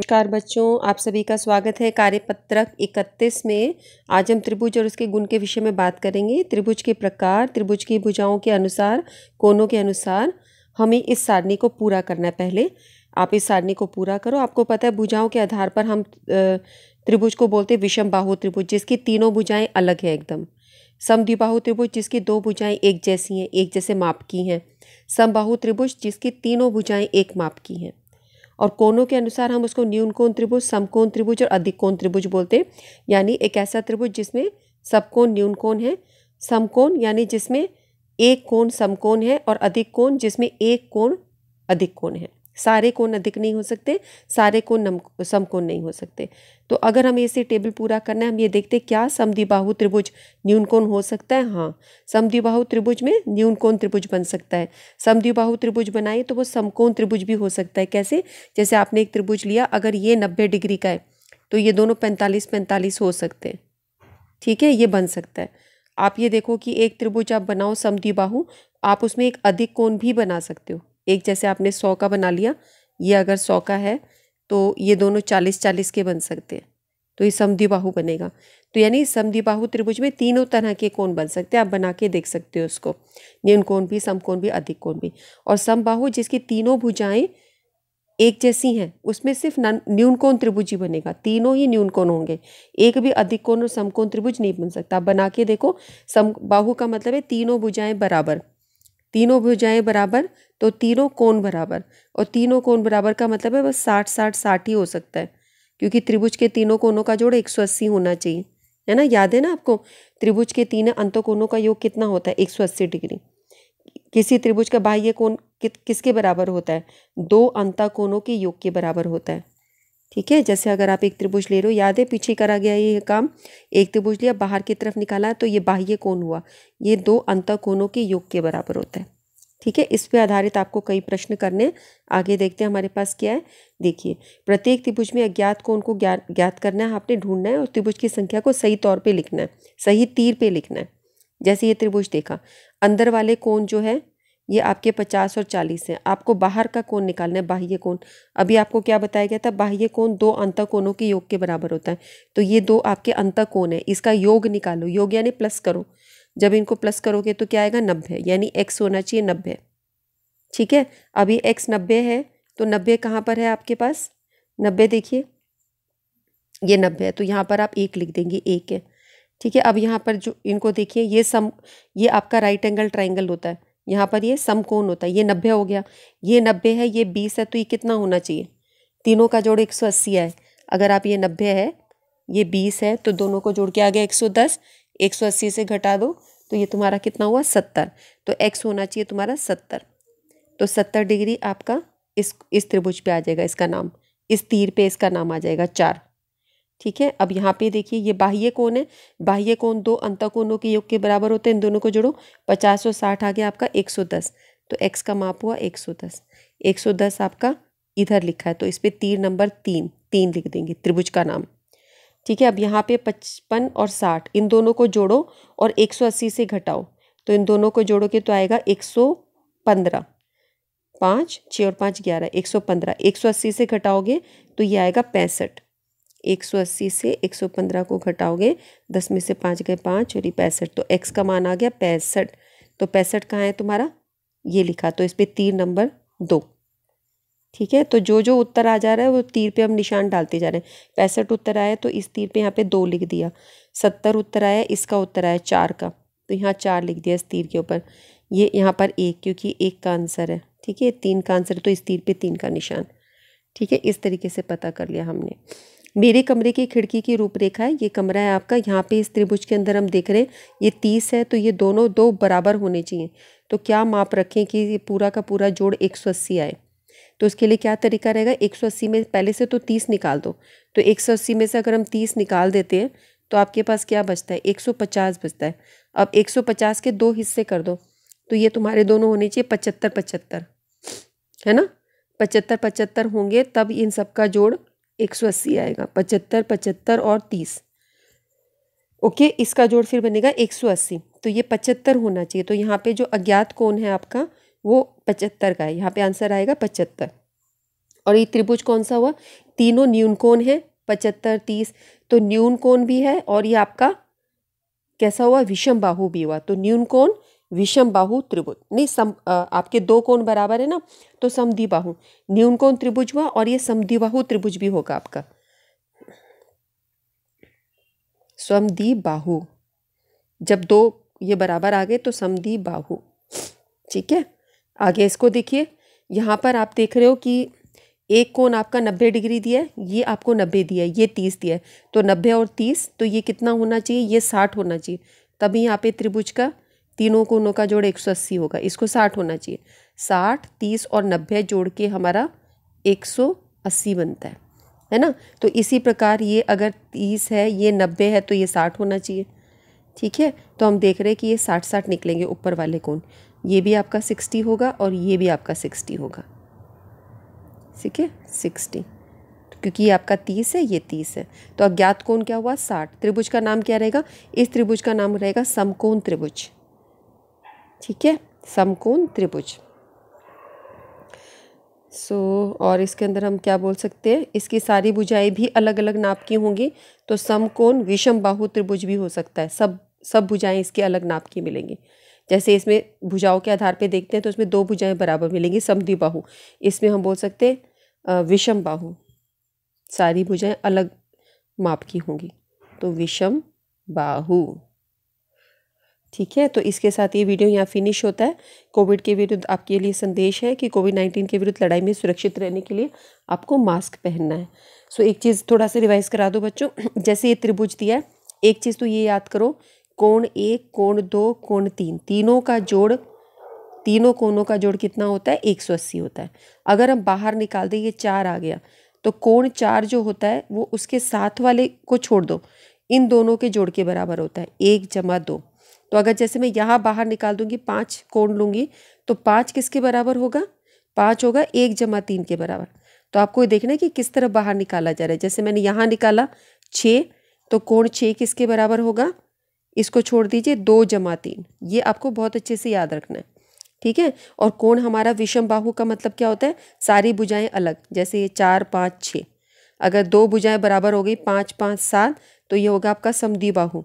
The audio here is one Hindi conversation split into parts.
नमस्कार बच्चों आप सभी का स्वागत है कार्यपत्रक 31 में आज हम त्रिभुज और उसके गुण के विषय में बात करेंगे त्रिभुज के प्रकार त्रिभुज की भुजाओं के अनुसार कोणों के अनुसार हमें इस सारणी को पूरा करना है पहले आप इस सारणी को पूरा करो आपको पता है भुजाओं के आधार पर हम त्रिभुज को बोलते हैं विषम बाहु त्रिभुज जिसकी तीनों भुजाएँ अलग हैं एकदम समद्विबाहु त्रिभुज जिसकी दो भुजाएँ एक जैसी हैं एक जैसे माप की हैं समबाहु त्रिभुज जिसकी तीनों भुजाएँ एक माप की हैं और कोनों के अनुसार हम उसको न्यूनकोण त्रिभुज समकोण त्रिभुज और अधिकोण त्रिभुज बोलते हैं यानी एक ऐसा त्रिभुज जिसमें सबकोण न्यूनकोण है समकोण यानी जिसमें एक कोण समकोण है और अधिक कोण जिसमें एक कोण अधिक कोण है सारे कोण अधिक नहीं हो सकते सारे कोण समकोण नहीं हो सकते तो अगर हम इसे टेबल पूरा करना है हम ये देखते हैं क्या समद्विबाहु त्रिभुज न्यून कोण हो सकता है हाँ समद्विबाहु त्रिभुज में न्यून कोण त्रिभुज बन सकता है समद्विबाहु त्रिभुज बनाए तो वो समकोण त्रिभुज भी हो सकता है कैसे जैसे आपने एक त्रिभुज लिया अगर ये नब्बे डिग्री का है तो ये दोनों पैंतालीस पैंतालीस हो सकते हैं ठीक है ये बन सकता है आप ये देखो कि एक त्रिभुज आप बनाओ समद्विबाहु आप उसमें एक अधिक कोण भी बना सकते हो एक जैसे आपने सौ का बना लिया ये अगर सौ का है तो ये दोनों चालीस चालीस के बन सकते हैं तो ये समधिबाहु बनेगा तो यानी समधिबाहु त्रिभुज में तीनों तरह के कोण बन सकते हैं आप बना के देख सकते हो उसको न्यून कोण भी समकोण भी अधिक कोण भी और समबाहु जिसकी तीनों भुजाएं एक जैसी हैं उसमें सिर्फ न्यून कोण त्रिभुज ही बनेगा तीनों ही न्यून कोण होंगे एक भी अधिक कोण और समकोण त्रिभुज नहीं बन सकता आप बना के देखो सम का मतलब है तीनों भुजाएं बराबर तीनों भुजाएं बराबर तो तीनों कोण बराबर और तीनों कोण बराबर का मतलब है बस साठ साठ साठ ही हो सकता है क्योंकि त्रिभुज के तीनों कोणों का जोड़ एक सौ अस्सी होना चाहिए है ना याद है ना आपको त्रिभुज के तीन अंतों कोणों का योग कितना होता है एक सौ अस्सी डिग्री किसी त्रिभुज का बाह्य कोण कि, किसके बराबर होता है दो अंता कोणों के योग के बराबर होता है ठीक है जैसे अगर आप एक त्रिभुज ले रहे हो याद है पीछे करा गया ये काम एक त्रिभुज लिया बाहर की तरफ निकाला तो ये बाह्य कोण हुआ ये दो अंत कोणों के योग के बराबर होता है ठीक है इस पर आधारित आपको कई प्रश्न करने आगे देखते हैं हमारे पास क्या है देखिए प्रत्येक त्रिभुज में अज्ञात कोण को ज्ञात ज्ञात करना है आपने ढूंढना है और त्रिभुज की संख्या को सही तौर पे लिखना है सही तीर पे लिखना है जैसे ये त्रिभुज देखा अंदर वाले कोण जो है ये आपके पचास और चालीस हैं आपको बाहर का कोण निकालना है बाह्य कोण अभी आपको क्या बताया गया था बाह्य कोण दो अंत कोणों के योग के बराबर होता है तो ये दो आपके अंत कोण है इसका योग निकालो योग यानी प्लस करो जब इनको प्लस करोगे तो क्या आएगा नब्बे यानी एक्स होना चाहिए नब्बे ठीक है अभी एक्स नब्बे है तो नब्बे कहाँ पर है आपके पास नब्बे देखिए ये नब्बे है तो यहाँ पर आप एक लिख देंगे एक है ठीक है अब यहाँ पर जो इनको देखिए ये सम ये आपका राइट एंगल ट्राइंगल होता है यहाँ पर ये समकोण होता है ये नब्बे हो गया ये नब्बे है ये बीस है तो ये कितना होना चाहिए तीनों का जोड़ एक सौ अस्सी है अगर आप ये नब्बे है ये बीस है तो दोनों को जोड़ के आ गया एक सौ दस एक सौ अस्सी से घटा दो तो ये तुम्हारा कितना हुआ सत्तर तो एक्स होना चाहिए तुम्हारा सत्तर तो सत्तर डिग्री आपका इस इस त्रिभुज पे आ जाएगा इसका नाम इस तीर पे इसका नाम आ जाएगा चार ठीक है अब यहाँ पे देखिए ये बाह्य कोण है बाह्य कोण दो अंत कोणों के योग के बराबर होते हैं इन दोनों को जोड़ो पचास और साठ आ गया आपका एक सौ दस तो एक्स का माप हुआ एक सौ दस एक सौ दस आपका इधर लिखा है तो इस पर तीर नंबर तीन तीन लिख देंगे त्रिभुज का नाम ठीक है अब यहाँ पे पचपन और साठ इन दोनों को जोड़ो और एक सौ अस्सी से घटाओ तो इन दोनों को जोड़ोगे तो आएगा एक सौ पंद्रह पाँच छः और पाँच ग्यारह एक सौ पंद्रह एक सौ अस्सी से घटाओगे तो ये आएगा पैंसठ एक सौ अस्सी से एक सौ पंद्रह को घटाओगे दस में से पाँच गए पाँच और ये पैंसठ तो एक्स का मान आ गया पैंसठ तो पैंसठ कहाँ है तुम्हारा ये लिखा तो इस पर तीर नंबर दो ठीक है तो जो जो उत्तर आ जा रहा है वो तीर पे हम निशान डालते जा रहे हैं पैंसठ उत्तर आया तो इस तीर पे यहाँ पे दो लिख दिया सत्तर उत्तर आया इसका उत्तर आया चार का तो यहाँ चार लिख दिया इस तीर के ऊपर ये यहाँ पर एक क्योंकि एक का आंसर है ठीक है तीन का आंसर है तो इस तीर पे तीन का निशान ठीक है इस तरीके से पता कर लिया हमने मेरे कमरे की खिड़की की रूपरेखा है ये कमरा है आपका यहाँ पे इस त्रिभुज के अंदर हम देख रहे हैं ये तीस है तो ये दोनों दो बराबर होने चाहिए तो क्या माप रखें कि ये पूरा का पूरा जोड़ एक सौ अस्सी आए तो उसके लिए क्या तरीका रहेगा एक सौ अस्सी में पहले से तो तीस निकाल दो तो एक सौ अस्सी में से अगर हम तीस निकाल देते हैं तो आपके पास क्या बचता है एक सौ पचास बचता है अब एक सौ पचास के दो हिस्से कर दो तो ये तुम्हारे दोनों होने चाहिए पचहत्तर पचहत्तर है ना पचहत्तर पचहत्तर होंगे तब इन सब का जोड़ एक सौ अस्सी आएगा पचहत्तर पचहत्तर और तीस ओके इसका जोड़ फिर बनेगा एक सौ अस्सी तो ये पचहत्तर होना चाहिए तो यहाँ पे जो अज्ञात कौन है आपका वो पचहत्तर का है यहाँ पे आंसर आएगा पचहत्तर और ये त्रिभुज कौन सा हुआ तीनों न्यून कौन है पचहत्तर तीस तो न्यून कोण भी है और ये आपका कैसा हुआ विषम बाहू भी हुआ तो न्यून कोण विषम बाहु त्रिभुज नहीं सम आ, आपके दो कोण बराबर है ना तो समधि बाहु न्यून कोण त्रिभुज हुआ और ये समधि बाहु त्रिभुज भी होगा आपका समधि बाहु जब दो ये बराबर आ गए तो समधि बाहु ठीक है आगे इसको देखिए यहाँ पर आप देख रहे हो कि एक कोण आपका नब्बे डिग्री दिया है ये आपको नब्बे दिया है ये तीस दिया है तो नब्बे और तीस तो ये कितना होना चाहिए ये साठ होना चाहिए तभी यहाँ पे त्रिभुज का तीनों को का जोड़ एक सौ अस्सी होगा इसको साठ होना चाहिए साठ तीस और नब्बे जोड़ के हमारा एक सौ अस्सी बनता है है ना तो इसी प्रकार ये अगर तीस है ये नब्बे है तो ये साठ होना चाहिए ठीक है तो हम देख रहे हैं कि ये साठ साठ निकलेंगे ऊपर वाले कोन ये भी आपका सिक्सटी होगा और ये भी आपका सिक्सटी होगा ठीक है सिक्सटी तो क्योंकि ये आपका तीस है ये तीस है तो अज्ञात कोण क्या हुआ साठ त्रिभुज का नाम क्या रहेगा इस त्रिभुज का नाम रहेगा समकोण त्रिभुज ठीक है समकोण त्रिभुज सो so, और इसके अंदर हम क्या बोल सकते हैं इसकी सारी भुजाएं भी अलग अलग नाप की होंगी तो समकोण विषम बाहु त्रिभुज भी हो सकता है सब सब भुजाएं इसके अलग नाप की मिलेंगी जैसे इसमें भुजाओं के आधार पे देखते हैं तो इसमें दो भुजाएं बराबर मिलेंगी समधि बाहु इसमें हम बोल सकते हैं विषम बाहु सारी भुजाएं अलग माप की होंगी तो विषम बाहू ठीक है तो इसके साथ ये वीडियो यहाँ फिनिश होता है कोविड के विरुद्ध आपके लिए संदेश है कि कोविड नाइन्टीन के विरुद्ध लड़ाई में सुरक्षित रहने के लिए आपको मास्क पहनना है सो एक चीज़ थोड़ा सा रिवाइज करा दो बच्चों जैसे ये त्रिभुज दिया है एक चीज़ तो ये याद करो कोण एक कोण दो कोण तीन तीनों का जोड़ तीनों कोणों का जोड़ कितना होता है एक सौ अस्सी होता है अगर हम बाहर निकाल दें ये चार आ गया तो कोण चार जो होता है वो उसके साथ वाले को छोड़ दो इन दोनों के जोड़ के बराबर होता है एक जमा दो तो अगर जैसे मैं यहाँ बाहर निकाल दूंगी पाँच कोण लूँगी तो पाँच किसके बराबर होगा पाँच होगा एक जमा तीन के बराबर तो आपको ये देखना है कि किस तरह बाहर निकाला जा रहा है जैसे मैंने यहाँ निकाला छः तो कोण छः किसके बराबर होगा इसको छोड़ दीजिए दो जमा तीन ये आपको बहुत अच्छे से याद रखना है ठीक है और कोण हमारा विषम बाहु का मतलब क्या होता है सारी बुझाएँ अलग जैसे ये चार पाँच छः अगर दो बुझाएँ बराबर हो गई पाँच पाँच सात तो ये होगा आपका समदी बाहु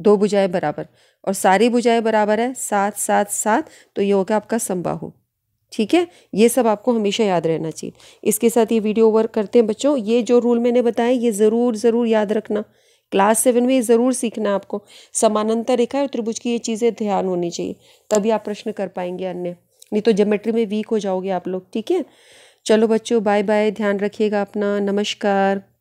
दो बुझाएँ बराबर और सारी भुजाएं बराबर है सात सात सात तो ये होगा आपका संबाहु ठीक है ये सब आपको हमेशा याद रहना चाहिए इसके साथ ये वीडियो वर्क करते हैं बच्चों ये जो रूल मैंने बताए ये ज़रूर ज़रूर याद रखना क्लास सेवन में ये ज़रूर सीखना है आपको समानांतर रेखा और त्रिभुज की ये चीज़ें ध्यान होनी चाहिए तभी आप प्रश्न कर पाएंगे अन्य नहीं तो जोमेट्री में वीक हो जाओगे आप लोग ठीक है चलो बच्चों बाय बाय ध्यान रखिएगा अपना नमस्कार